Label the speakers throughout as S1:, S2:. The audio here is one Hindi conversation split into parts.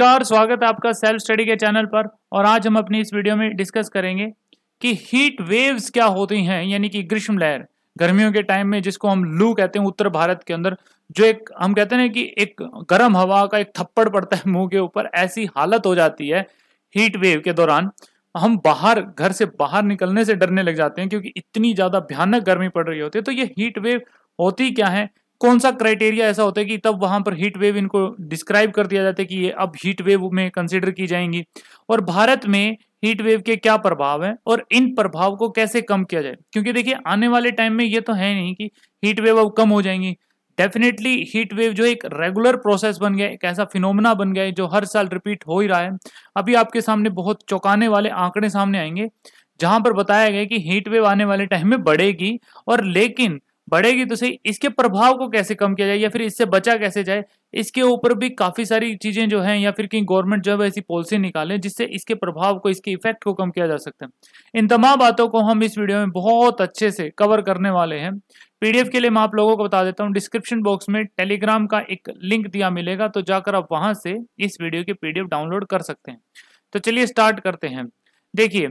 S1: नमस्कार स्वागत है आपका सेल्फ स्टडी के चैनल पर और आज हम अपनी इस वीडियो में डिस्कस करेंगे कि हीट वेव्स क्या होती हैं यानी कि ग्रीष्म लहर गर्मियों के टाइम में जिसको हम लू कहते हैं उत्तर भारत के अंदर जो एक हम कहते हैं कि एक गर्म हवा का एक थप्पड़ पड़ता है मुंह के ऊपर ऐसी हालत हो जाती है हीट वेव के दौरान हम बाहर घर से बाहर निकलने से डरने लग जाते हैं क्योंकि इतनी ज़्यादा भयानक गर्मी पड़ रही होती है तो ये हीट वेव होती क्या है कौन सा क्राइटेरिया ऐसा होता है कि तब वहां पर हीट वेव इनको डिस्क्राइब कर दिया जाता है कि ये अब हीट वेव में कंसिडर की जाएंगी और भारत में हीट वेव के क्या प्रभाव हैं और इन प्रभाव को कैसे कम किया जाए क्योंकि देखिए आने वाले टाइम में ये तो है नहीं कि हीट वेव अब कम हो जाएंगी डेफिनेटली हीट वेव जो एक रेगुलर प्रोसेस बन गया एक ऐसा फिनोमिना बन गया है जो हर साल रिपीट हो ही रहा है अभी आपके सामने बहुत चौंकाने वाले आंकड़े सामने आएंगे जहां पर बताया गया कि हीट वेव आने वाले टाइम में बढ़ेगी और लेकिन बढ़ेगी तो सही इसके प्रभाव को कैसे कम किया जाए या फिर इससे बचा कैसे जाए इसके ऊपर भी काफ़ी सारी चीज़ें जो हैं या फिर कहीं गवर्नमेंट जो है ऐसी पॉलिसी निकाले जिससे इसके प्रभाव को इसके इफेक्ट को कम किया जा सकता है इन तमाम बातों को हम इस वीडियो में बहुत अच्छे से कवर करने वाले हैं पीडीएफ के लिए मैं आप लोगों को बता देता हूँ डिस्क्रिप्शन बॉक्स में टेलीग्राम का एक लिंक दिया मिलेगा तो जाकर आप वहाँ से इस वीडियो की पीडीएफ डाउनलोड कर सकते हैं तो चलिए स्टार्ट करते हैं देखिए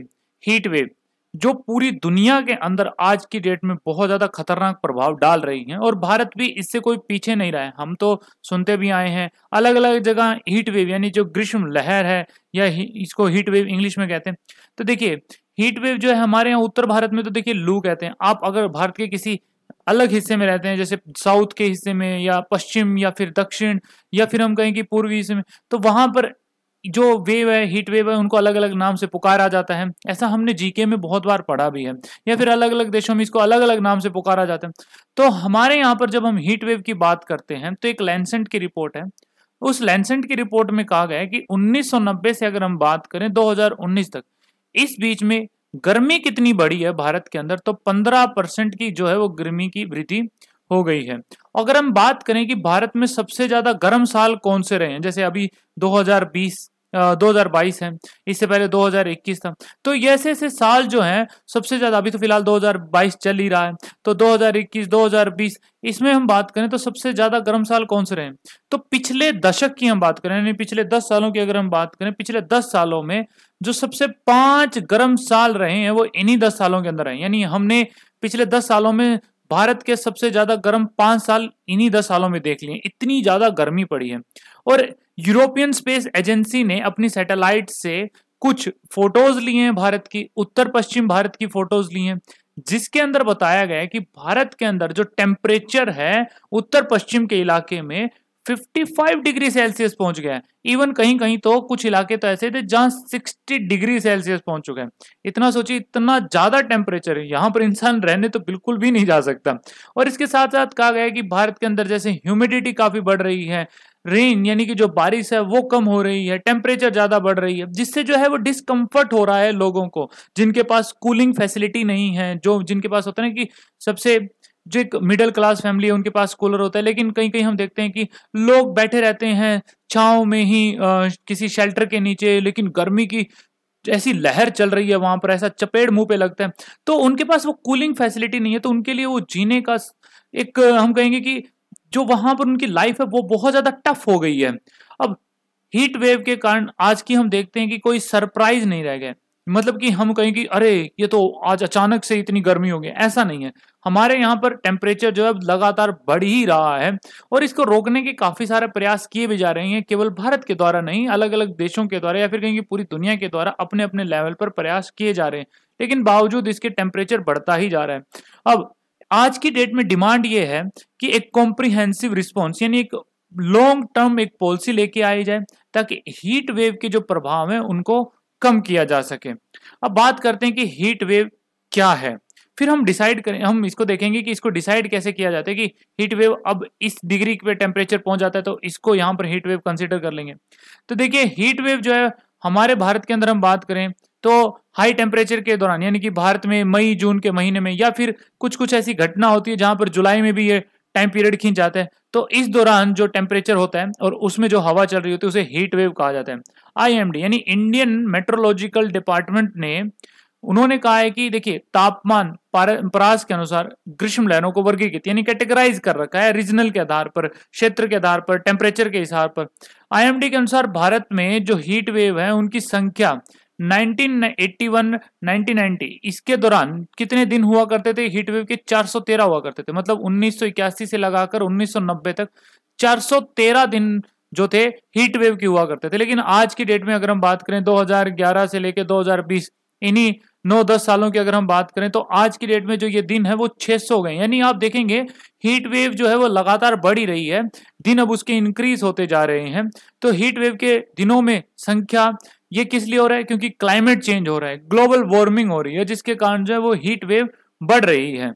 S1: हीट वेव जो पूरी दुनिया के अंदर आज की डेट में बहुत ज़्यादा खतरनाक प्रभाव डाल रही हैं और भारत भी इससे कोई पीछे नहीं रहा है हम तो सुनते भी आए हैं अलग अलग जगह हीट वेव यानी जो ग्रीष्म लहर है या इसको हीट वेव इंग्लिश में कहते हैं तो देखिए हीट वेव जो है हमारे यहाँ उत्तर भारत में तो देखिए लू कहते हैं आप अगर भारत के किसी अलग हिस्से में रहते हैं जैसे साउथ के हिस्से में या पश्चिम या फिर दक्षिण या फिर हम कहें कि पूर्वी हिस्से में तो वहां पर जो वेव है हीट वेव है उनको अलग अलग नाम से पुकारा जाता है ऐसा हमने जीके में बहुत बार पढ़ा भी है या फिर अलग अलग देशों में इसको अलग अलग नाम से पुकारा जाता है तो हमारे यहाँ पर जब हम हीट वेव की बात करते हैं तो एक लैंसेंट की रिपोर्ट है उस लैंसेंट की रिपोर्ट में कहा गया है कि 1990 से अगर हम बात करें 2019 तक इस बीच में गर्मी कितनी बड़ी है भारत के अंदर तो 15 परसेंट की जो है वो गर्मी की वृद्धि हो गई है अगर हम बात करें कि भारत में सबसे ज्यादा गर्म साल कौन से रहे हैं जैसे अभी 2020 2022 है इससे पहले 2021 था तो ऐसे ऐसे साल जो हैं सबसे ज़्यादा अभी तो फिलहाल 2022 चल ही रहा है तो 2021 2020 इसमें हम बात करें तो सबसे ज़्यादा गर्म साल कौन से रहे तो पिछले दशक की हम बात करें यानी पिछले 10 सालों की अगर हम बात करें पिछले 10 सालों में जो सबसे पांच गर्म साल रहे हैं वो इन्हीं दस सालों के अंदर है यानी हमने पिछले दस सालों में भारत के सबसे ज्यादा गर्म पांच साल इन्हीं दस सालों में देख लिए इतनी ज्यादा गर्मी पड़ी है और यूरोपियन स्पेस एजेंसी ने अपनी सैटेलाइट से कुछ फोटोज लिए हैं भारत की उत्तर पश्चिम भारत की फोटोज ली हैं जिसके अंदर बताया गया है कि भारत के अंदर जो टेम्परेचर है उत्तर पश्चिम के इलाके में 55 डिग्री सेल्सियस पहुंच गया है इवन कहीं कहीं तो कुछ इलाके तो ऐसे थे जहां 60 डिग्री सेल्सियस पहुंच चुके हैं इतना सोचिए इतना ज्यादा टेम्परेचर है यहाँ पर इंसान रहने तो बिल्कुल भी नहीं जा सकता और इसके साथ साथ कहा गया कि भारत के अंदर जैसे ह्यूमिडिटी काफी बढ़ रही है रेन यानी कि जो बारिश है वो कम हो रही है टेम्परेचर ज्यादा बढ़ रही है जिससे जो है वो डिसकंफर्ट हो रहा है लोगों को जिनके पास कूलिंग फैसिलिटी नहीं है जो जिनके पास होता है कि सबसे जो एक मिडिल क्लास फैमिली है उनके पास कूलर होता है लेकिन कहीं कहीं हम देखते हैं कि लोग बैठे रहते हैं छाव में ही आ, किसी शेल्टर के नीचे लेकिन गर्मी की ऐसी लहर चल रही है वहां पर ऐसा चपेड़ मुंह पे लगता है तो उनके पास वो कूलिंग फैसिलिटी नहीं है तो उनके लिए वो जीने का एक हम कहेंगे कि जो वहां पर उनकी लाइफ है वो बहुत ज्यादा टफ हो गई है अब हीट वेव के कारण आज की हम देखते हैं कि कोई सरप्राइज नहीं रह गए मतलब कि हम कहें कि अरे ये तो आज अचानक से इतनी गर्मी हो गई ऐसा नहीं है हमारे यहाँ पर टेम्परेचर जो है लगातार बढ़ ही रहा है और इसको रोकने के काफी सारे प्रयास किए भी जा रहे हैं केवल भारत के द्वारा नहीं अलग अलग देशों के द्वारा या फिर कहेंगे पूरी दुनिया के द्वारा अपने अपने लेवल पर प्रयास किए जा रहे हैं लेकिन बावजूद इसके टेम्परेचर बढ़ता ही जा रहा है अब आज की डेट में डिमांड ये है कि एक कॉम्प्रिहेंसिव रिस्पॉन्स यानी एक लॉन्ग टर्म एक पॉलिसी लेके आई जाए ताकि हीट वेव के जो प्रभाव है उनको कम किया जा सके अब बात करते हैं कि हीट वेव क्या है फिर हम डिसाइड करें हम इसको देखेंगे कि इसको डिसाइड कैसे किया जाता है कि हीट वेव अब इस डिग्री पे टेम्परेचर पहुंच जाता है तो इसको यहाँ पर हीट वेव कंसिडर कर लेंगे तो देखिए हीट वेव जो है हमारे भारत के अंदर हम बात करें तो हाई टेम्परेचर के दौरान यानी कि भारत में मई जून के महीने में या फिर कुछ कुछ ऐसी घटना होती है जहां पर जुलाई में भी ये टाइम पीरियड खींच जाता है तो इस दौरान जो टेम्परेचर होता है और उसमें जो हवा चल रही होती है उसे हीट वेव कहा जाता है आईएमडी यानी इंडियन मेट्रोलॉजिकल डिपार्टमेंट ने उन्होंने कहा है कि देखिए तापमान परास के अनुसार ग्रीष्म लहरों को वर्गीकृत यानी कैटेगराइज कर रखा है रीजनल के आधार पर क्षेत्र के आधार पर टेम्परेचर के हिसाब पर आईएमडी के अनुसार भारत में जो हीट वेव है उनकी संख्या 1981 1990 इसके दौरान कितने दिन हुआ करते थे हीट वेव के 413 हुआ करते थे मतलब 1981 से लगाकर 1990 तक 413 दिन जो थे हीट वेव की हुआ करते थे लेकिन आज की डेट में अगर हम बात करें 2011 से लेकर 2020 इन्हीं नौ दस सालों की अगर हम बात करें तो आज की डेट में जो ये दिन है वो 600 हो गए यानी आप देखेंगे हीट वेव जो है वो लगातार बढ़ी रही है दिन अब उसके इंक्रीज होते जा रहे हैं तो हीट वेव के दिनों में संख्या ये किस लिए हो रहा है क्योंकि क्लाइमेट चेंज हो रहा है ग्लोबल वार्मिंग हो रही है जिसके कारण जो है वो हीट वेव बढ़ रही है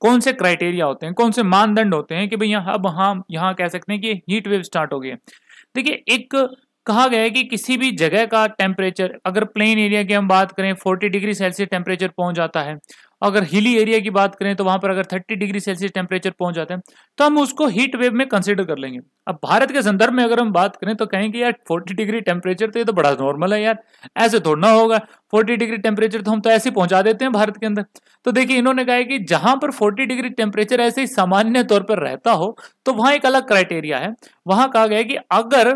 S1: कौन से क्राइटेरिया होते हैं कौन से मानदंड होते हैं कि भाई यहाँ अब हम यहाँ कह सकते हैं कि हीट वेव स्टार्ट हो गई देखिए एक कहा गया है कि किसी भी जगह का टेम्परेचर अगर प्लेन एरिया की हम बात करें 40 डिग्री सेल्सियस टेम्परेचर पहुंच जाता है अगर हिली एरिया की बात करें तो वहां पर अगर 30 डिग्री सेल्सियस टेम्परेचर पहुंच जाते हैं तो हम उसको हीट वेव में कंसिडर कर लेंगे अब भारत के संदर्भ में अगर हम बात करें तो कहेंगे यार फोर्टी डिग्री टेम्परेचर तो ये तो बड़ा नॉर्मल है यार ऐसे थोड़ा ना होगा फोर्टी डिग्री टेम्परेचर तो हम तो ऐसे पहुंचा देते हैं भारत के अंदर तो देखिए इन्होंने कहा कि जहां पर फोर्टी डिग्री टेम्परेचर ऐसे ही सामान्य तौर पर रहता हो तो वहां एक अलग क्राइटेरिया है वहां कहा गया कि अगर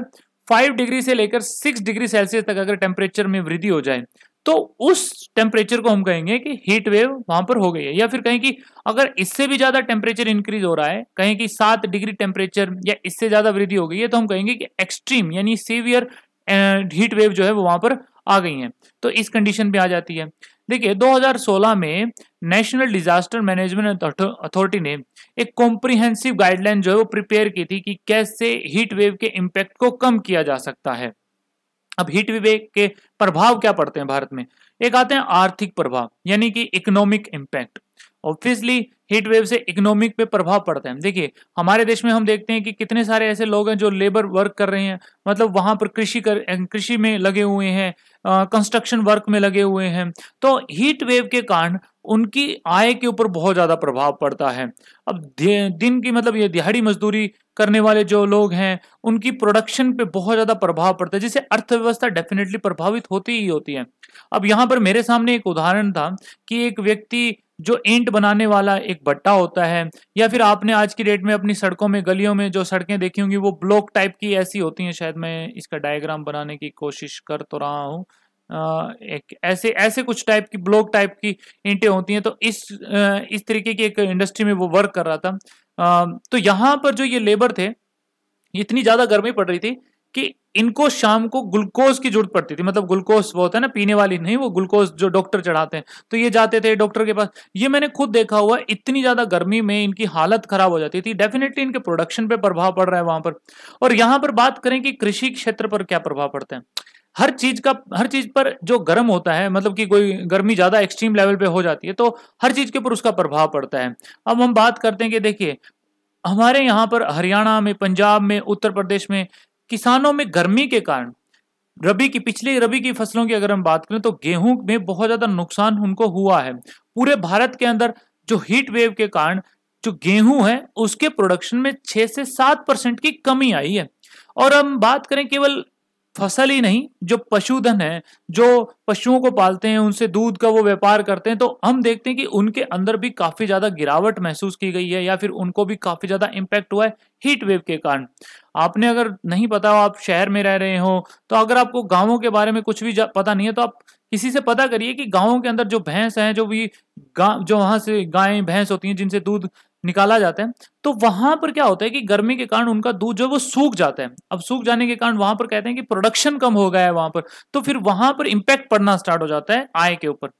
S1: 5 डिग्री से लेकर सिक्स डिग्री सेल्सियस तक अगर टेम्परेचर में वृद्धि हो जाए तो उस टेम्परेचर को हम कहेंगे कि हीट वेव वहां पर हो गई है या फिर कहें कि अगर इससे भी ज्यादा टेम्परेचर इंक्रीज हो रहा है कहें कि सात डिग्री टेम्परेचर या इससे ज्यादा वृद्धि हो गई है तो हम कहेंगे कि एक्सट्रीम यानी सीवियर हीट वेव जो है वो वहां पर आ गई है तो इस कंडीशन पे आ जाती है देखिए 2016 में नेशनल डिजास्टर मैनेजमेंट अथॉरिटी ने एक कॉम्प्रिहेंसिव गाइडलाइन जो है वो प्रिपेयर की थी कि कैसे हीट वेव के इम्पैक्ट को कम किया जा सकता है अब हीट वेव के प्रभाव क्या पड़ते हैं भारत में एक आते हैं आर्थिक प्रभाव यानी कि economic impact obviously heat wave से इकोनॉमिक पे प्रभाव पड़ता है देखिए हमारे देश में हम देखते हैं कि कितने सारे ऐसे लोग हैं जो लेबर वर्क कर रहे हैं मतलब वहां पर कृषि कर कृषि में लगे हुए हैं कंस्ट्रक्शन वर्क में लगे हुए हैं तो हीट वेव के कारण उनकी आय के ऊपर बहुत ज़्यादा प्रभाव पड़ता है अब दिन की मतलब ये दिहाड़ी मजदूरी करने वाले जो लोग हैं उनकी प्रोडक्शन पे बहुत ज़्यादा प्रभाव पड़ता है जिससे अर्थव्यवस्था डेफिनेटली प्रभावित होती ही होती है अब यहाँ पर मेरे सामने एक उदाहरण था कि एक व्यक्ति जो एंट बनाने वाला एक बट्टा होता है या फिर आपने आज की डेट में अपनी सड़कों में गलियों में जो सड़कें देखी होंगी वो ब्लॉक टाइप की ऐसी होती हैं शायद मैं इसका डायग्राम बनाने की कोशिश कर तो रहा हूँ एक ऐसे ऐसे कुछ टाइप की ब्लॉक टाइप की ईंटें होती हैं तो इस इस तरीके की एक इंडस्ट्री में वो वर्क कर रहा था तो यहाँ पर जो ये लेबर थे इतनी ज़्यादा गर्मी पड़ रही थी कि इनको शाम को ग्लूकोज की जरूरत पड़ती थी मतलब ग्लूकोज वो होता है ना पीने वाली नहीं वो ग्लूकोज जो डॉक्टर चढ़ाते हैं तो ये जाते थे डॉक्टर के पास ये मैंने खुद देखा हुआ इतनी ज्यादा गर्मी में इनकी हालत खराब हो जाती थी डेफिनेटली इनके प्रोडक्शन पे प्रभाव पड़ रहा है वहां पर और यहां पर बात करें कि कृषि क्षेत्र पर क्या प्रभाव पड़ता है हर चीज का हर चीज पर जो गर्म होता है मतलब कि कोई गर्मी ज्यादा एक्सट्रीम लेवल पे हो जाती है तो हर चीज के ऊपर उसका प्रभाव पड़ता है अब हम बात करते हैं कि देखिए हमारे यहाँ पर हरियाणा में पंजाब में उत्तर प्रदेश में किसानों में गर्मी के कारण रबी की पिछली रबी की फसलों की अगर हम बात करें तो गेहूं में बहुत ज्यादा नुकसान उनको हुआ है पूरे भारत के अंदर जो हीट वेव के कारण जो गेहूं है उसके प्रोडक्शन में छह से सात परसेंट की कमी आई है और हम बात करें केवल फसल ही नहीं जो पशुधन है जो पशुओं को पालते हैं उनसे दूध का वो व्यापार करते हैं तो हम देखते हैं कि उनके अंदर भी काफी ज्यादा गिरावट महसूस की गई है या फिर उनको भी काफी ज्यादा इम्पैक्ट हुआ है हीट वेव के कारण आपने अगर नहीं पता हो आप शहर में रह रहे हो तो अगर आपको गाँवों के बारे में कुछ भी पता नहीं है तो आप इसी से पता करिए कि गाँवों के अंदर जो भैंस है जो भी जो वहां से गायें भैंस होती हैं जिनसे दूध निकाला जाता है तो वहां पर क्या होता है कि गर्मी के कारण उनका दूध जो है वो सूख जाता है अब सूख जाने के कारण वहां पर कहते हैं कि प्रोडक्शन कम हो गया है वहां पर तो फिर वहां पर इम्पैक्ट पड़ना स्टार्ट हो जाता है आय के ऊपर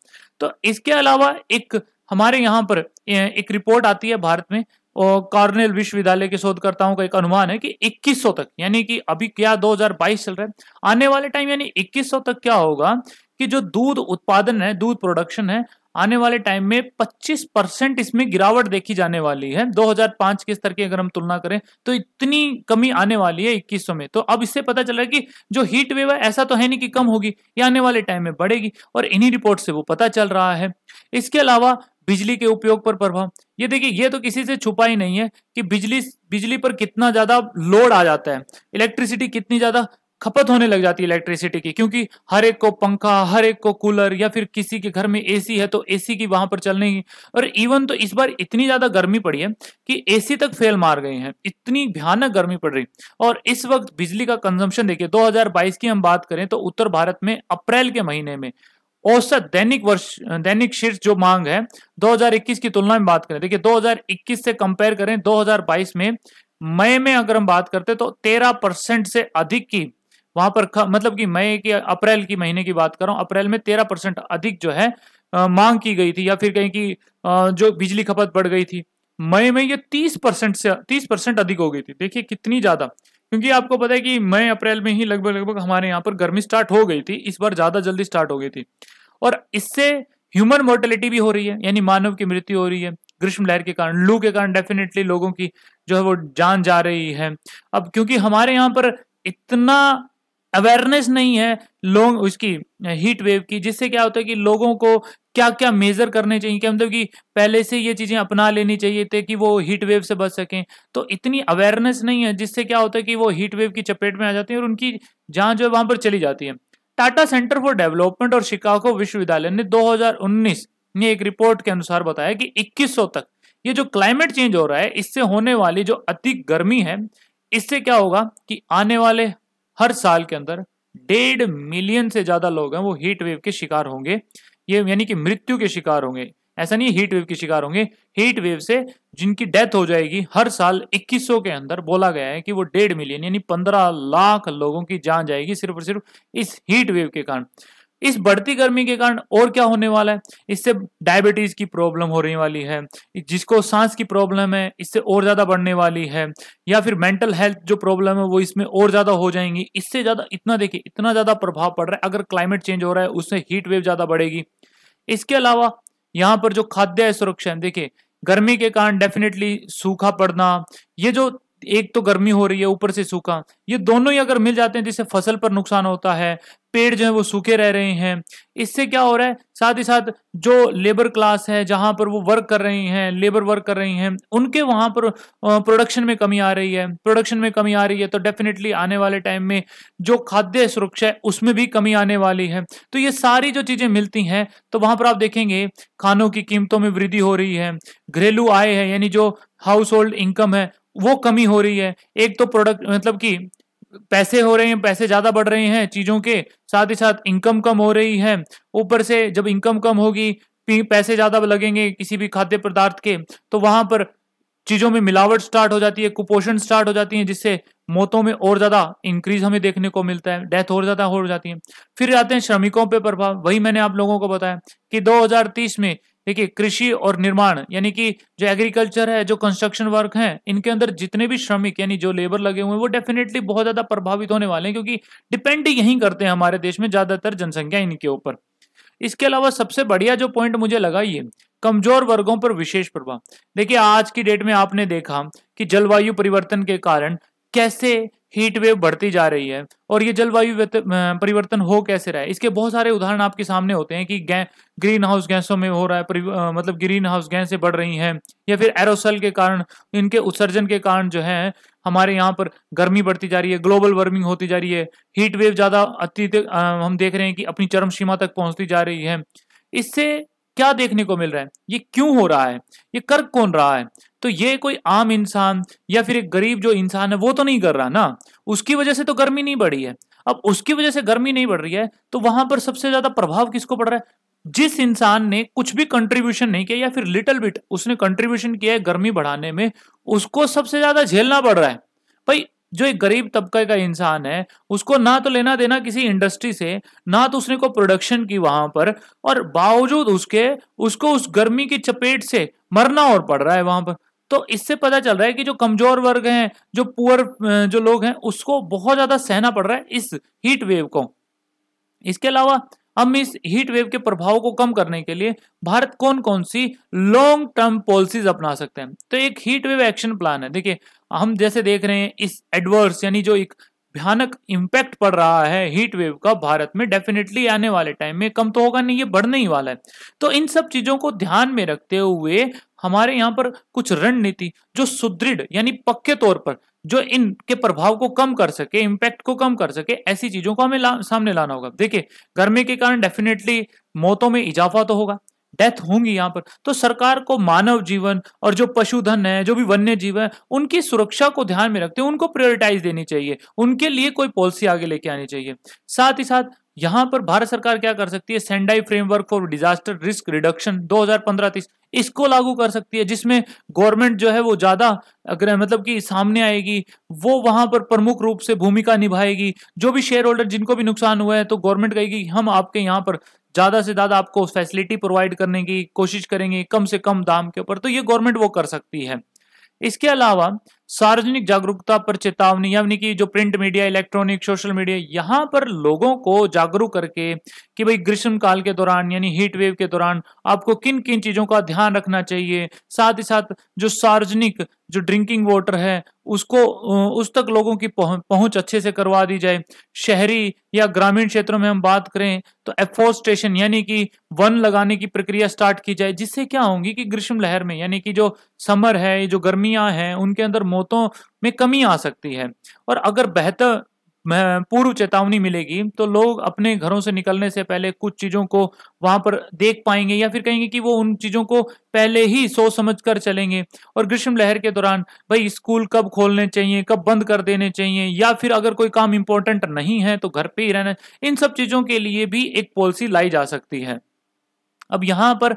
S1: तो इसके अलावा एक हमारे यहाँ पर एक रिपोर्ट आती है भारत में और कॉर्नेल विश्वविद्यालय के शोधकर्ताओं का एक अनुमान है कि 2100 तक यानी कि अभी क्या 2022 चल रहा है आने वाले टाइम यानी 2100 तक क्या होगा कि जो दूध उत्पादन है दूध प्रोडक्शन है आने वाले टाइम में 25 परसेंट इसमें गिरावट देखी जाने वाली है 2005 के स्तर की अगर हम तुलना करें तो इतनी कमी आने वाली है इक्कीस में तो अब इससे पता चला कि जो हीट वेव है ऐसा तो है नहीं कि कम होगी ये आने वाले टाइम में बढ़ेगी और इन्हीं रिपोर्ट से वो पता चल रहा है इसके अलावा बिजली के उपयोग पर प्रभाव ये देखिए ये तो किसी से छुपा ही नहीं है कि बिजली बिजली पर कितना ज्यादा लोड आ जाता है इलेक्ट्रिसिटी कितनी ज्यादा खपत होने लग जाती है इलेक्ट्रिसिटी की क्योंकि हर एक को पंखा हर एक को कूलर या फिर किसी के घर में एसी है तो एसी की वहां पर चलने की और इवन तो इस बार इतनी ज्यादा गर्मी पड़ी है कि एसी तक फेल मार गए हैं इतनी भयानक गर्मी पड़ रही और इस वक्त बिजली का कंजम्पशन देखिए 2022 की हम बात करें तो उत्तर भारत में अप्रैल के महीने में औसत दैनिक वर्ष दैनिक शीर्ष जो मांग है 2021 की तुलना में बात करें देखिए 2021 से कंपेयर करें 2022 में मई में अगर हम बात करते तो 13 परसेंट से अधिक की वहां पर मतलब कि मई की अप्रैल की महीने की बात कर रहा अप्रैल में तेरह परसेंट अधिक जो है आ, मांग की गई थी या फिर कहीं की आ, जो बिजली खपत बढ़ गई थी मई में ये तीस परसेंट से तीस परसेंट अधिक हो गई थी देखिए कितनी ज्यादा क्योंकि आपको पता है कि मई अप्रैल में ही लगभग लगभग हमारे यहाँ पर गर्मी स्टार्ट हो गई थी इस बार ज्यादा जल्दी स्टार्ट हो गई थी और इससे ह्यूमन मोर्टेलिटी भी हो रही है यानी मानव की मृत्यु हो रही है ग्रीष्म लहर के कारण लू के कारण डेफिनेटली लोगों की जो है वो जान जा रही है अब क्योंकि हमारे यहाँ पर इतना अवेयरनेस नहीं है लोग उसकी हीट वेव की जिससे क्या होता है कि लोगों को क्या क्या मेजर करने चाहिए क्या मतलब कि पहले से ये चीजें अपना लेनी चाहिए थे कि वो हीट वेव से बच सकें तो इतनी अवेयरनेस नहीं है जिससे क्या होता है कि वो हीट वेव की चपेट में आ जाती है और उनकी जाँच जो है वहां पर चली जाती है टाटा सेंटर फॉर डेवलपमेंट और शिकागो विश्वविद्यालय ने दो ने एक रिपोर्ट के अनुसार बताया कि इक्कीस तक ये जो क्लाइमेट चेंज हो रहा है इससे होने वाली जो अति गर्मी है इससे क्या होगा कि आने वाले हर साल के अंदर डेढ़ मिलियन से ज्यादा लोग हैं वो हीट वेव के शिकार होंगे ये यानी कि मृत्यु के शिकार होंगे ऐसा नहीं हीट वेव के शिकार होंगे हीट वेव से जिनकी डेथ हो जाएगी हर साल 2100 के अंदर बोला गया है कि वो डेढ़ मिलियन यानी 15 लाख लोगों की जान जाएगी सिर्फ और सिर्फ इस हीट वेव के कारण इस बढ़ती गर्मी के कारण और क्या होने वाला है इससे डायबिटीज की प्रॉब्लम होने वाली है जिसको सांस की प्रॉब्लम है इससे और ज्यादा बढ़ने वाली है या फिर मेंटल हेल्थ जो प्रॉब्लम है वो इसमें और ज्यादा हो जाएंगी इससे ज्यादा इतना देखिए इतना ज्यादा प्रभाव पड़ रहा है अगर क्लाइमेट चेंज हो रहा है उससे हीट वेव ज्यादा बढ़ेगी इसके अलावा यहाँ पर जो खाद्य सुरक्षा है गर्मी के कारण डेफिनेटली सूखा पड़ना ये जो एक तो गर्मी हो रही है ऊपर से सूखा ये दोनों ही अगर मिल जाते हैं जिससे तो फसल पर नुकसान होता है पेड़ जो है वो सूखे रह रहे हैं इससे क्या हो रहा है साथ ही साथ जो लेबर क्लास है जहां पर वो वर्क कर रही हैं लेबर वर्क कर रही हैं उनके वहां पर प्रोडक्शन में कमी आ रही है प्रोडक्शन में कमी आ रही है तो डेफिनेटली आने वाले टाइम में जो खाद्य सुरक्षा है उसमें भी कमी आने वाली है तो ये सारी जो चीजें मिलती हैं तो वहां पर आप देखेंगे खानों की कीमतों में वृद्धि हो रही है घरेलू आय है यानी जो हाउस होल्ड इनकम है वो कमी हो रही है एक तो प्रोडक्ट मतलब कि पैसे हो रहे हैं पैसे ज़्यादा बढ़ रहे हैं चीज़ों के साथ ही साथ इनकम कम हो रही है ऊपर से जब इनकम कम होगी पैसे ज़्यादा लगेंगे किसी भी खाद्य पदार्थ के तो वहाँ पर चीज़ों में मिलावट स्टार्ट हो जाती है कुपोषण स्टार्ट हो जाती है जिससे मौतों में और ज़्यादा इंक्रीज हमें देखने को मिलता है डेथ और ज़्यादा हो जाती है फिर आते हैं श्रमिकों पर प्रभाव वही मैंने आप लोगों को बताया कि 2030 में देखिए कृषि और निर्माण यानी कि जो एग्रीकल्चर है जो कंस्ट्रक्शन वर्क है इनके अंदर जितने भी श्रमिक यानी जो लेबर लगे हुए हैं वो डेफिनेटली बहुत ज्यादा प्रभावित होने वाले हैं क्योंकि डिपेंड यही करते हैं हमारे देश में ज्यादातर जनसंख्या इनके ऊपर इसके अलावा सबसे बढ़िया जो पॉइंट मुझे लगा ये कमजोर वर्गों पर विशेष प्रभाव देखिए आज की डेट में आपने देखा कि जलवायु परिवर्तन के कारण कैसे हीट वेव बढ़ती जा रही है और ये जलवायु परिवर्तन हो कैसे रहा है इसके बहुत सारे उदाहरण आपके सामने होते हैं कि ग्रीन हाउस गैसों में हो रहा है मतलब ग्रीन हाउस गैसें बढ़ रही हैं या फिर एरोसल के कारण इनके उत्सर्जन के कारण जो है हमारे यहाँ पर गर्मी बढ़ती जा रही है ग्लोबल वार्मिंग होती जा रही है हीट वेव ज़्यादा अति हम देख रहे हैं कि अपनी चरम सीमा तक पहुँचती जा रही है इससे क्या देखने को मिल रहा है ये क्यों हो रहा है ये कर कौन रहा है तो ये कोई आम इंसान या फिर एक गरीब जो इंसान है वो तो नहीं कर रहा ना उसकी वजह से तो गर्मी नहीं बढ़ी है अब उसकी वजह से गर्मी नहीं बढ़ रही है तो वहां पर सबसे ज्यादा प्रभाव किसको पड़ रहा है जिस इंसान ने कुछ भी कंट्रीब्यूशन नहीं किया या फिर लिटल बिट उसने कंट्रीब्यूशन किया है गर्मी बढ़ाने में उसको सबसे ज्यादा झेलना पड़ रहा है भाई जो एक गरीब तबके का इंसान है उसको ना तो लेना देना किसी इंडस्ट्री से ना तो उसने को प्रोडक्शन की वहां पर और बावजूद उसके उसको उस गर्मी की चपेट से मरना और पड़ रहा है वहां पर तो इससे पता चल रहा है कि जो कमजोर वर्ग हैं जो पुअर जो लोग हैं उसको बहुत ज्यादा सहना पड़ रहा है इस हीट वेव को इसके अलावा हम इस हीट वेव के प्रभाव को कम करने के लिए भारत कौन कौन सी लॉन्ग टर्म पॉलिसीज अपना सकते हैं तो एक हीट वेव एक्शन प्लान है देखिए हम जैसे देख रहे हैं इस एडवर्स यानी जो एक भयानक इम्पैक्ट पड़ रहा है हीट वेव का भारत में डेफिनेटली आने वाले टाइम में कम तो होगा नहीं ये बढ़ने ही वाला है तो इन सब चीज़ों को ध्यान में रखते हुए हमारे यहाँ पर कुछ रणनीति जो सुदृढ़ यानी पक्के तौर पर जो इनके प्रभाव को कम कर सके इम्पैक्ट को कम कर सके ऐसी चीजों को हमें ला, सामने लाना होगा देखिए गर्मी के कारण डेफिनेटली मौतों में इजाफा तो होगा डेथ होंगी यहाँ पर तो सरकार को मानव जीवन और जो पशुधन है जो भी वन्य जीव है उनकी सुरक्षा को ध्यान में रखते हुए उनको प्रियोरिटाइज देनी चाहिए उनके लिए कोई पॉलिसी आगे लेके आनी चाहिए साथ ही साथ यहां पर भारत सरकार क्या कर सकती है Sendai framework for disaster risk reduction दो हजार इसको लागू कर सकती है जिसमें गवर्नमेंट जो है वो ज़्यादा अगर मतलब कि सामने आएगी वो वहां पर प्रमुख रूप से भूमिका निभाएगी जो भी शेयर होल्डर जिनको भी नुकसान हुआ है तो गवर्नमेंट कहेगी हम आपके यहाँ पर ज़्यादा से ज़्यादा आपको फैसिलिटी प्रोवाइड करने की कोशिश करेंगे कम से कम दाम के ऊपर तो ये गवर्नमेंट वो कर सकती है इसके अलावा सार्वजनिक जागरूकता पर चेतावनी यानी कि जो print media electronic social media यहाँ पर लोगों को जागरूक करके कि भाई ग्रीष्म काल के दौरान यानी हीट वेव के दौरान आपको किन किन चीज़ों का ध्यान रखना चाहिए साथ ही साथ जो सार्वजनिक जो ड्रिंकिंग वाटर है उसको उस तक लोगों की पहुंच अच्छे से करवा दी जाए शहरी या ग्रामीण क्षेत्रों में हम बात करें तो एफोस्टेशन यानी कि वन लगाने की प्रक्रिया स्टार्ट की जाए जिससे क्या होंगी कि ग्रीष्म लहर में यानी कि जो समर है जो गर्मियां हैं उनके अंदर मौतों में कमी आ सकती है और अगर बेहतर पूर्व चेतावनी मिलेगी तो लोग अपने घरों से निकलने से पहले कुछ चीज़ों को वहां पर देख पाएंगे या फिर कहेंगे कि वो उन चीज़ों को पहले ही सोच समझ कर चलेंगे और ग्रीष्म लहर के दौरान भाई स्कूल कब खोलने चाहिए कब बंद कर देने चाहिए या फिर अगर कोई काम इंपॉर्टेंट नहीं है तो घर पे ही रहना इन सब चीज़ों के लिए भी एक पॉलिसी लाई जा सकती है अब यहां पर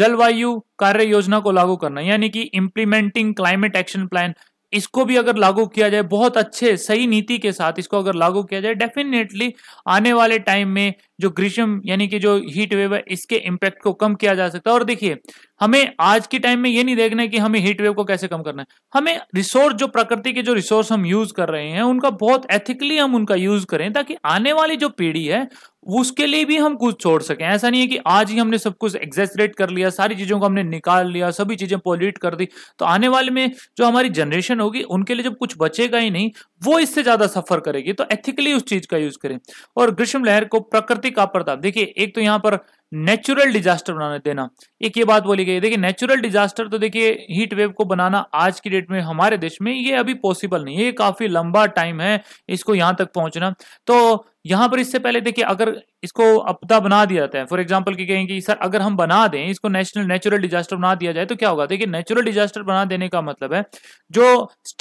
S1: जलवायु कार्य योजना को लागू करना यानी कि इम्प्लीमेंटिंग क्लाइमेट एक्शन प्लान इसको भी अगर लागू किया जाए बहुत अच्छे सही नीति के साथ इसको अगर लागू किया जाए डेफिनेटली आने वाले टाइम में जो ग्रीष्म यानी कि जो हीट वेव है इसके इम्पैक्ट को कम किया जा सकता है और देखिए हमें आज के टाइम में ये नहीं देखना है कि हमें हीट वेव को कैसे कम करना है हमें रिसोर्स जो प्रकृति के जो रिसोर्स हम यूज कर रहे हैं उनका बहुत एथिकली हम उनका यूज करें ताकि आने वाली जो पीढ़ी है उसके लिए भी हम कुछ छोड़ सके ऐसा नहीं है कि आज ही हमने सब कुछ एग्जेसरेट कर लिया सारी चीज़ों को हमने निकाल लिया सभी चीज़ें पोल्यूट कर दी तो आने वाले में जो हमारी जनरेशन होगी उनके लिए जब कुछ बचेगा ही नहीं वो इससे ज़्यादा सफ़र करेगी तो एथिकली उस चीज़ का यूज़ करें और ग्रीष्म लहर को प्रकृति का प्रताप देखिए एक तो यहाँ पर नेचुरल डिजास्टर बनाने देना एक ये बात बोली गई देखिए नेचुरल डिजास्टर तो देखिए हीट वेव को बनाना आज की डेट में हमारे देश में ये अभी पॉसिबल नहीं है ये काफी लंबा टाइम है इसको यहां तक पहुंचना तो यहाँ पर इससे पहले देखिए अगर इसको आपदा बना दिया जाता है फॉर एग्जाम्पल की कहेंगे सर अगर हम बना दें इसको नेशनल नेचुरल डिजास्टर बना दिया जाए तो क्या होगा देखिए नेचुरल डिजास्टर बना देने का मतलब है जो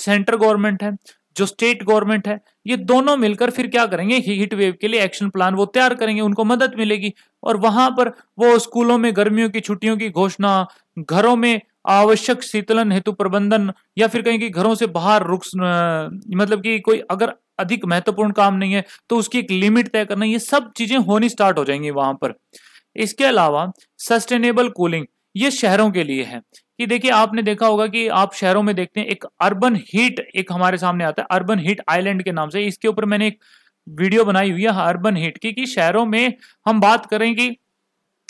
S1: सेंट्रल गवर्नमेंट है जो स्टेट गवर्नमेंट है ये दोनों मिलकर फिर क्या करेंगे हीट वेव के लिए एक्शन प्लान वो तैयार करेंगे उनको मदद मिलेगी और वहां पर वो स्कूलों में गर्मियों की छुट्टियों की घोषणा घरों में आवश्यक शीतलन हेतु प्रबंधन या फिर कहीं कि घरों से बाहर रुक मतलब कि कोई अगर अधिक महत्वपूर्ण काम नहीं है तो उसकी एक लिमिट तय करना ये सब चीजें होनी स्टार्ट हो जाएंगी वहां पर इसके अलावा सस्टेनेबल कूलिंग ये शहरों के लिए है कि देखिए आपने देखा होगा कि आप शहरों में देखते हैं एक अर्बन हीट एक हमारे सामने आता है अर्बन हीट आइलैंड के नाम से इसके ऊपर मैंने एक वीडियो बनाई हुई है अर्बन हीट की कि शहरों में हम बात करें कि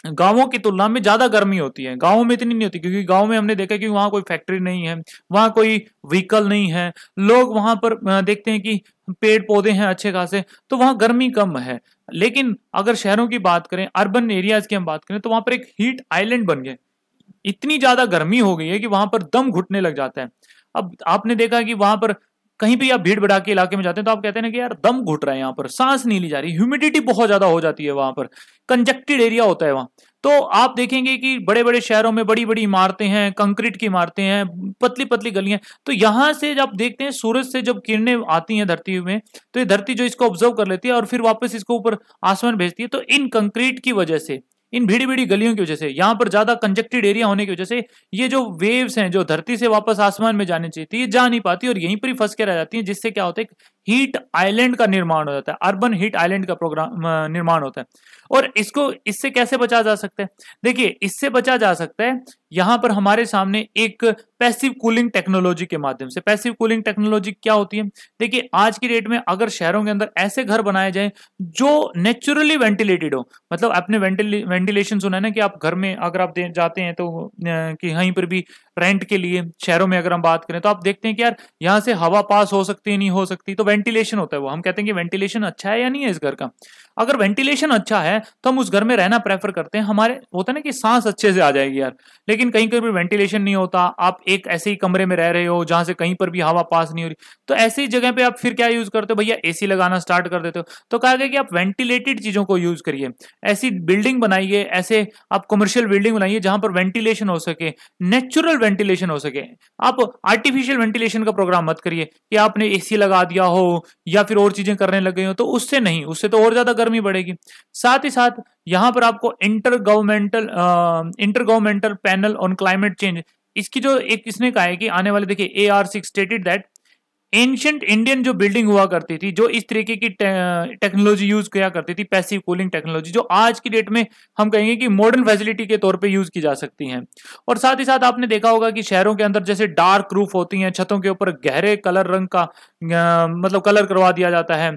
S1: गांवों की तुलना में ज्यादा गर्मी होती है गांवों में इतनी नहीं होती क्योंकि गांव में हमने देखा कि वहां कोई फैक्ट्री नहीं है वहां कोई व्हीकल नहीं है लोग वहां पर देखते हैं कि पेड़ पौधे हैं अच्छे खासे तो वहां गर्मी कम है लेकिन अगर शहरों की बात करें अर्बन एरियाज की हम बात करें तो वहां पर एक हीट आइलैंड बन गए इतनी ज्यादा गर्मी हो गई है कि वहां पर दम घुटने लग जाता है अब आपने देखा कि वहां पर कहीं भी आप भीड़ भड़ा के इलाके में जाते हैं तो आप कहते हैं कि यार दम घुट रहा है यहाँ पर सांस नहीं ली जा रही ह्यूमिडिटी बहुत ज्यादा हो जाती है वहां पर कंजेक्टेड एरिया होता है वहां तो आप देखेंगे कि बड़े बड़े शहरों में बड़ी बड़ी इमारतें हैं कंक्रीट की इमारतें हैं पतली पतली गलियां तो यहां से जब देखते हैं सूरज से जब किरणें आती हैं धरती में तो ये धरती जो इसको ऑब्जर्व कर लेती है और फिर वापस इसको ऊपर आसमान भेजती है तो इन कंक्रीट की वजह से इन भीड़ी भीड़ी गलियों की वजह से यहाँ पर ज्यादा कंजेक्टेड एरिया होने की वजह से ये जो वेव्स हैं जो धरती से वापस आसमान में जाने चाहिए थी तो ये जा नहीं पाती और यहीं पर ही फंस के रह जाती है जिससे क्या होता है हीट आइलैंड का निर्माण हो जाता है अर्बन हीट आइलैंड का प्रोग्राम निर्माण होता है और इसको इससे कैसे बचा जा सकता है देखिए इससे बचा जा सकता है यहां पर हमारे सामने एक पैसिव कूलिंग टेक्नोलॉजी के माध्यम से पैसिव कूलिंग टेक्नोलॉजी क्या होती है देखिए आज की डेट में अगर शहरों के अंदर ऐसे घर बनाए जाए जो नेचुरली वेंटिलेटेड हो मतलब अपने वेंटिलेशन सुना है ना कि आप घर में अगर आप जाते हैं तो कि यहीं पर भी रेंट के लिए शहरों में अगर हम बात करें तो आप देखते हैं कि यार यहाँ से हवा पास हो सकती है नहीं हो सकती तो वेंटिलेशन होता है वो हम कहते हैं कि वेंटिलेशन अच्छा है या नहीं है इस घर का अगर वेंटिलेशन अच्छा है तो हम उस घर में रहना प्रेफर करते हैं हमारे होता ना कि सांस अच्छे से आ जाएगी यार लेकिन कहीं कहीं वेंटिलेशन नहीं होता आप एक ऐसे ही कमरे में रह रहे हो जहां से कहीं पर भी हवा पास नहीं हो रही तो ऐसी जगह पर आप फिर क्या यूज करते हो भैया एसी लगाना स्टार्ट कर देते हो तो कहा गया कि आप वेंटिलेटेड चीजों को यूज करिए ऐसी बिल्डिंग बनाइए ऐसे आप कमर्शियल बिल्डिंग बनाइए जहां पर वेंटिलेशन हो सके नेचुरल वेंटिलेशन हो सके आप आर्टिफिशियल वेंटिलेशन का प्रोग्राम मत करिए कि आपने ए लगा दिया हो हो या फिर और चीजें करने लग गई हो तो उससे नहीं उससे तो और ज्यादा गर्मी बढ़ेगी साथ ही साथ यहाँ पर आपको intergovernmental intergovernmental panel on climate change इसकी जो एक किसने कहा है कि आने वाले देखिए A R six stated that ancient Indian जो बिल्डिंग हुआ करती थी जो इस तरीके की टेक्नोलॉजी यूज किया करती थी पैसिव कूलिंग टेक्नोलॉजी जो आज की डेट में हम कहेंगे कि मॉडर्न फैसिलिटी के तौर पे यूज की जा सकती हैं और साथ ही साथ आपने देखा होगा कि शहरों के अंदर जैसे डार्क रूफ होती हैं छतों के ऊपर गहरे कलर रंग का आ, मतलब कलर करवा दिया जाता है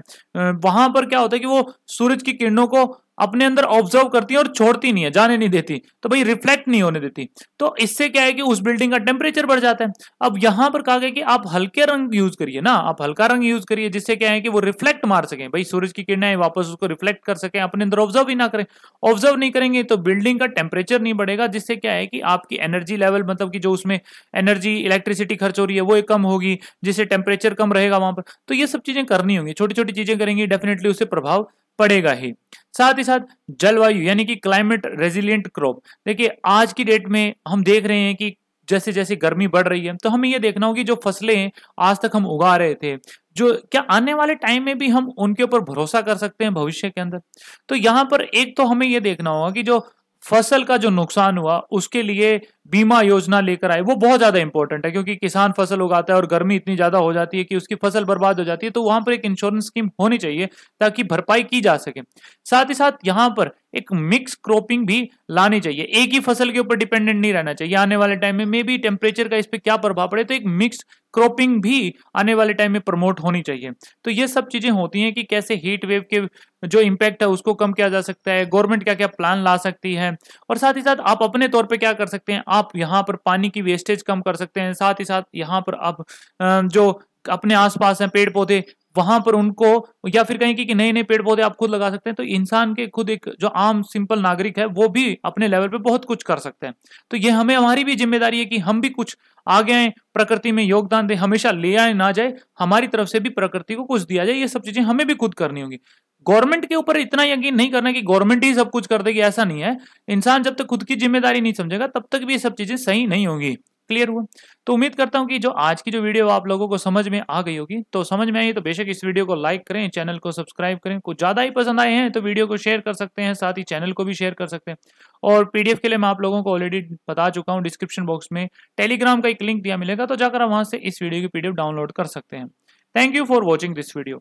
S1: वहां पर क्या होता है कि वो सूरज की किरणों को अपने अंदर ऑब्जर्व करती है और छोड़ती नहीं है जाने नहीं देती तो भाई रिफ्लेक्ट नहीं होने देती तो इससे क्या है कि उस बिल्डिंग का टेम्परेचर बढ़ जाता है अब यहां पर कहा गया कि आप हल्के रंग यूज करिए ना आप हल्का रंग यूज करिए जिससे क्या है कि वो रिफ्लेक्ट मार सके भाई सूरज की किरणें वापस उसको रिफ्लेक्ट कर सकें अपने अंदर ऑब्जर्व ही ना करें ऑब्जर्व नहीं करेंगे तो बिल्डिंग का टेम्परेचर नहीं बढ़ेगा जिससे क्या है कि आपकी एनर्जी लेवल मतलब की जो उसमें एनर्जी इलेक्ट्रिसिटी खर्च हो रही है वो कम होगी जिससे टेम्परेचर कम रहेगा वहां पर तो ये सब चीजें करनी होंगी छोटी छोटी चीजें करेंगी डेफिनेटली उससे प्रभाव पड़ेगा ही साथ ही साथ जलवायु यानी कि क्लाइमेट रेजिलियंट क्रॉप देखिए आज की डेट में हम देख रहे हैं कि जैसे जैसे गर्मी बढ़ रही है तो हमें यह देखना होगी जो फसलें आज तक हम उगा रहे थे जो क्या आने वाले टाइम में भी हम उनके ऊपर भरोसा कर सकते हैं भविष्य के अंदर तो यहाँ पर एक तो हमें यह देखना होगा कि जो फसल का जो नुकसान हुआ उसके लिए बीमा योजना लेकर आए वो बहुत ज्यादा इंपॉर्टेंट है क्योंकि किसान फसल उगाता है और गर्मी इतनी ज्यादा हो जाती है कि उसकी फसल बर्बाद हो जाती है तो वहां पर एक इंश्योरेंस स्कीम होनी चाहिए ताकि भरपाई की जा सके साथ ही साथ यहाँ पर एक मिक्स क्रॉपिंग भी लानी चाहिए एक ही फसल के ऊपर डिपेंडेंट नहीं रहना चाहिए आने वाले टाइम में मे बी टेम्परेचर का इस पर क्या प्रभाव पड़े तो एक मिक्स क्रॉपिंग भी आने वाले टाइम में प्रमोट होनी चाहिए तो ये सब चीजें होती हैं कि कैसे हीट वेव के जो इम्पैक्ट है उसको कम किया जा सकता है गवर्नमेंट क्या क्या प्लान ला सकती है और साथ ही साथ आप अपने तौर पर क्या कर सकते हैं आप आप यहाँ पर पानी की वेस्टेज कम कर सकते हैं साथ ही साथ यहाँ पर आप जो अपने आसपास हैं पेड़ पौधे वहां पर उनको या फिर कहें कि नए नए पेड़ पौधे आप खुद लगा सकते हैं तो इंसान के खुद एक जो आम सिंपल नागरिक है वो भी अपने लेवल पे बहुत कुछ कर सकते हैं तो ये हमें हमारी भी जिम्मेदारी है कि हम भी कुछ आगे आए प्रकृति में योगदान दें हमेशा ले आए ना जाए हमारी तरफ से भी प्रकृति को कुछ दिया जाए ये सब चीजें हमें भी खुद करनी होगी गवर्नमेंट के ऊपर इतना यकीन नहीं करना कि गवर्नमेंट ही सब कुछ कर देगी ऐसा नहीं है इंसान जब तक खुद की जिम्मेदारी नहीं समझेगा तब तक भी ये सब चीजें सही नहीं होंगी क्लियर हुआ तो उम्मीद करता हूं कि जो आज की जो वीडियो आप लोगों को समझ में आ गई होगी तो समझ में आई तो बेशक इस वीडियो को लाइक करें चैनल को सब्सक्राइब करें कुछ ज़्यादा ही पसंद आए हैं तो वीडियो को शेयर कर सकते हैं साथ ही चैनल को भी शेयर कर सकते हैं और पीडीएफ के लिए मैं आप लोगों को ऑलरेडी बता चुका हूँ डिस्क्रिप्शन बॉक्स में टेलीग्राम का एक लिंक दिया मिलेगा तो जाकर आप से इस वीडियो की पीडीएफ डाउनलोड कर सकते हैं thank you for watching this video